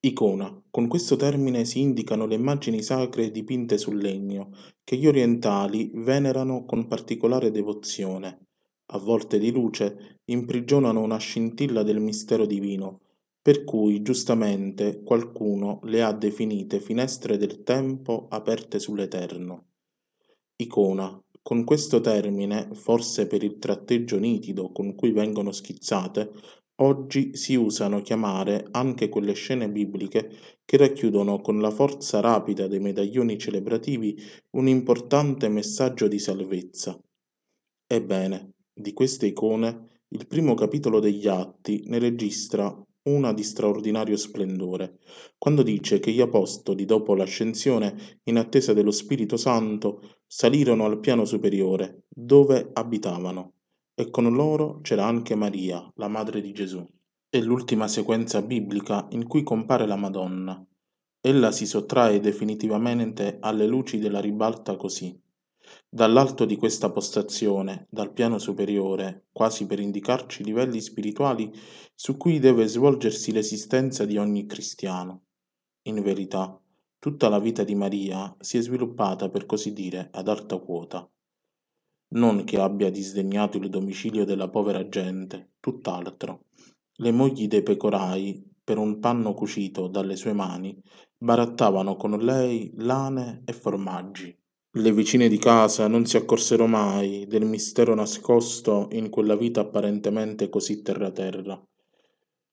Icona: con questo termine si indicano le immagini sacre dipinte su legno, che gli orientali venerano con particolare devozione. A volte di luce, imprigionano una scintilla del mistero divino, per cui giustamente qualcuno le ha definite finestre del tempo aperte sull'Eterno. Icona: con questo termine, forse per il tratteggio nitido con cui vengono schizzate, Oggi si usano chiamare anche quelle scene bibliche che racchiudono con la forza rapida dei medaglioni celebrativi un importante messaggio di salvezza. Ebbene, di queste icone, il primo capitolo degli Atti ne registra una di straordinario splendore, quando dice che gli apostoli, dopo l'ascensione, in attesa dello Spirito Santo, salirono al piano superiore, dove abitavano e con loro c'era anche Maria, la madre di Gesù. È l'ultima sequenza biblica in cui compare la Madonna. Ella si sottrae definitivamente alle luci della ribalta così. Dall'alto di questa postazione, dal piano superiore, quasi per indicarci i livelli spirituali su cui deve svolgersi l'esistenza di ogni cristiano. In verità, tutta la vita di Maria si è sviluppata, per così dire, ad alta quota. Non che abbia disdegnato il domicilio della povera gente, tutt'altro. Le mogli dei pecorai, per un panno cucito dalle sue mani, barattavano con lei lane e formaggi. Le vicine di casa non si accorsero mai del mistero nascosto in quella vita apparentemente così terra terra.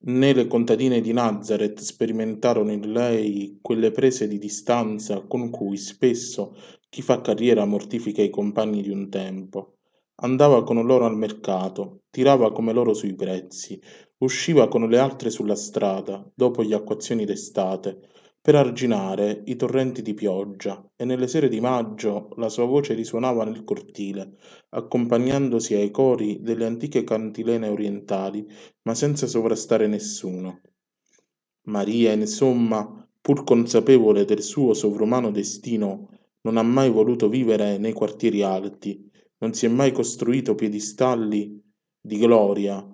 Né le contadine di Nazareth sperimentarono in lei quelle prese di distanza con cui spesso chi fa carriera mortifica i compagni di un tempo. Andava con loro al mercato, tirava come loro sui prezzi, usciva con le altre sulla strada, dopo gli acquazioni d'estate, per arginare i torrenti di pioggia e nelle sere di maggio la sua voce risuonava nel cortile accompagnandosi ai cori delle antiche cantilene orientali ma senza sovrastare nessuno maria insomma pur consapevole del suo sovrumano destino non ha mai voluto vivere nei quartieri alti non si è mai costruito piedistalli di gloria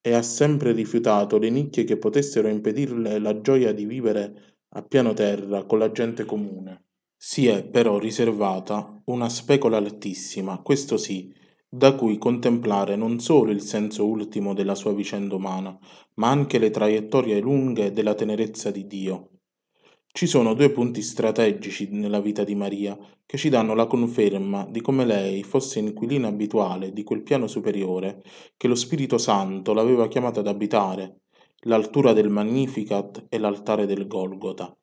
e ha sempre rifiutato le nicchie che potessero impedirle la gioia di vivere al piano terra con la gente comune. Si è però riservata una specola altissima, questo sì, da cui contemplare non solo il senso ultimo della sua vicenda umana, ma anche le traiettorie lunghe della tenerezza di Dio. Ci sono due punti strategici nella vita di Maria che ci danno la conferma di come lei fosse inquilina abituale di quel piano superiore che lo Spirito Santo l'aveva chiamata ad abitare l'altura del Magnificat e l'altare del Golgota.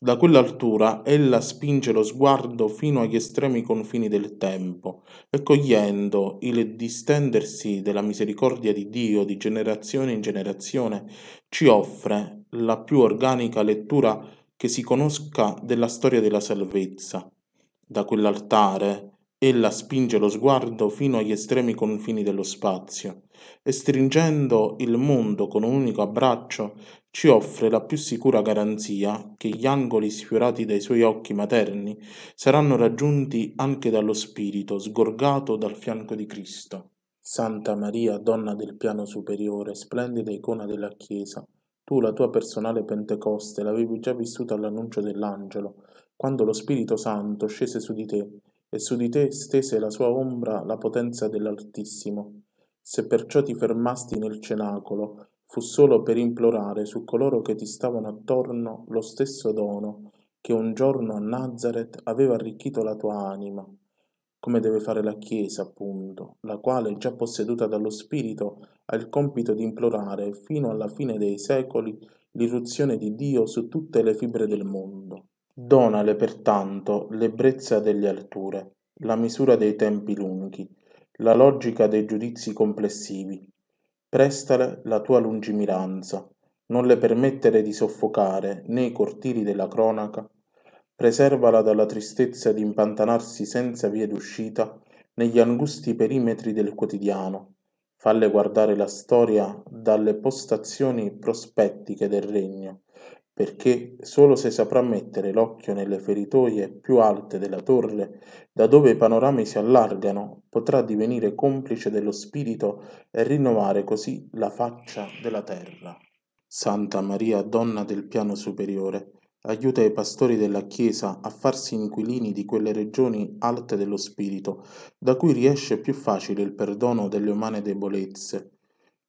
Da quell'altura ella spinge lo sguardo fino agli estremi confini del tempo, e cogliendo il distendersi della misericordia di Dio di generazione in generazione, ci offre la più organica lettura che si conosca della storia della salvezza. Da quell'altare, ella spinge lo sguardo fino agli estremi confini dello spazio e stringendo il mondo con un unico abbraccio ci offre la più sicura garanzia che gli angoli sfiorati dai suoi occhi materni saranno raggiunti anche dallo spirito sgorgato dal fianco di Cristo. Santa Maria, donna del piano superiore, splendida icona della Chiesa, tu la tua personale Pentecoste l'avevi già vissuta all'annuncio dell'angelo, quando lo Spirito Santo scese su di te e su di te stese la sua ombra la potenza dell'Altissimo. Se perciò ti fermasti nel cenacolo, fu solo per implorare su coloro che ti stavano attorno lo stesso dono che un giorno a Nazareth aveva arricchito la tua anima, come deve fare la Chiesa, appunto, la quale, già posseduta dallo Spirito, ha il compito di implorare fino alla fine dei secoli l'irruzione di Dio su tutte le fibre del mondo. Donale pertanto l'ebbrezza delle alture, la misura dei tempi lunghi, la logica dei giudizi complessivi. Prestale la tua lungimiranza, non le permettere di soffocare nei cortili della cronaca, preservala dalla tristezza di impantanarsi senza via d'uscita negli angusti perimetri del quotidiano, falle guardare la storia dalle postazioni prospettiche del regno perché solo se saprà mettere l'occhio nelle feritoie più alte della torre, da dove i panorami si allargano, potrà divenire complice dello spirito e rinnovare così la faccia della terra. Santa Maria, donna del piano superiore, aiuta i pastori della Chiesa a farsi inquilini di quelle regioni alte dello spirito, da cui riesce più facile il perdono delle umane debolezze,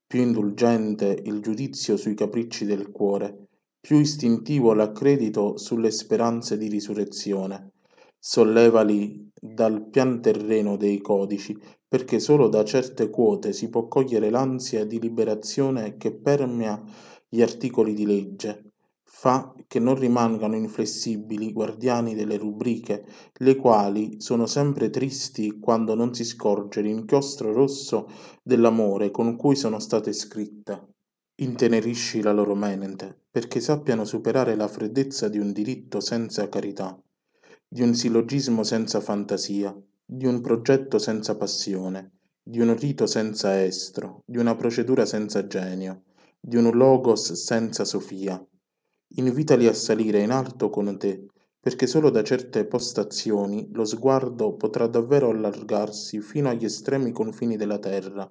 più indulgente il giudizio sui capricci del cuore, più istintivo l'accredito sulle speranze di risurrezione. Sollevali dal pian terreno dei codici, perché solo da certe quote si può cogliere l'ansia di liberazione che permea gli articoli di legge. Fa che non rimangano inflessibili guardiani delle rubriche, le quali sono sempre tristi quando non si scorge l'inchiostro rosso dell'amore con cui sono state scritte. Intenerisci la loro mente, perché sappiano superare la freddezza di un diritto senza carità, di un sillogismo senza fantasia, di un progetto senza passione, di un rito senza estro, di una procedura senza genio, di un logos senza sofia. Invitali a salire in alto con te, perché solo da certe postazioni lo sguardo potrà davvero allargarsi fino agli estremi confini della terra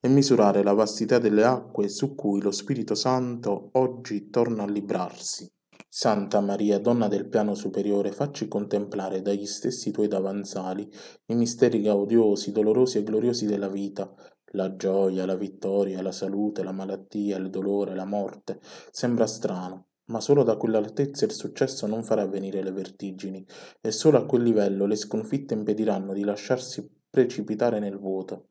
e misurare la vastità delle acque su cui lo Spirito Santo oggi torna a librarsi. Santa Maria, donna del piano superiore, facci contemplare dagli stessi tuoi davanzali i misteri gaudiosi, dolorosi e gloriosi della vita, la gioia, la vittoria, la salute, la malattia, il dolore, la morte. Sembra strano, ma solo da quell'altezza il successo non farà venire le vertigini e solo a quel livello le sconfitte impediranno di lasciarsi precipitare nel vuoto.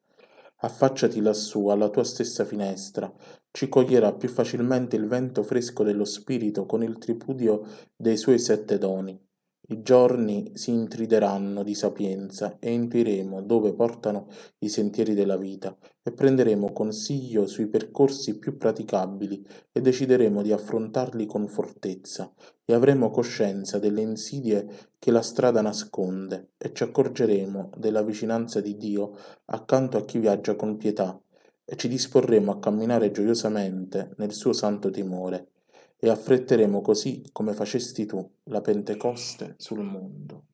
Affacciati lassù alla tua stessa finestra, ci coglierà più facilmente il vento fresco dello spirito con il tripudio dei suoi sette doni. I giorni si intrideranno di sapienza e intuiremo dove portano i sentieri della vita e prenderemo consiglio sui percorsi più praticabili e decideremo di affrontarli con fortezza e avremo coscienza delle insidie che la strada nasconde e ci accorgeremo della vicinanza di Dio accanto a chi viaggia con pietà e ci disporremo a camminare gioiosamente nel suo santo timore e affretteremo così come facesti tu la Pentecoste sul mondo.